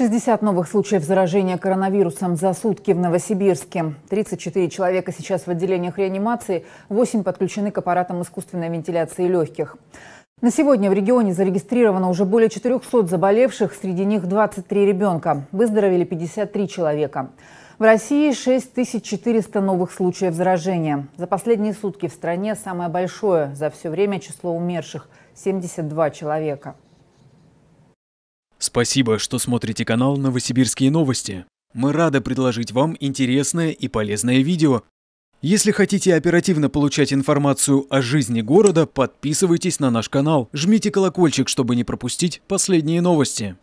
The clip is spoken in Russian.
60 новых случаев заражения коронавирусом за сутки в Новосибирске. 34 человека сейчас в отделениях реанимации, 8 подключены к аппаратам искусственной вентиляции легких. На сегодня в регионе зарегистрировано уже более 400 заболевших, среди них 23 ребенка. Выздоровели 53 человека. В России 6400 новых случаев заражения. За последние сутки в стране самое большое за все время число умерших – 72 человека. Спасибо, что смотрите канал «Новосибирские новости». Мы рады предложить вам интересное и полезное видео. Если хотите оперативно получать информацию о жизни города, подписывайтесь на наш канал, жмите колокольчик, чтобы не пропустить последние новости.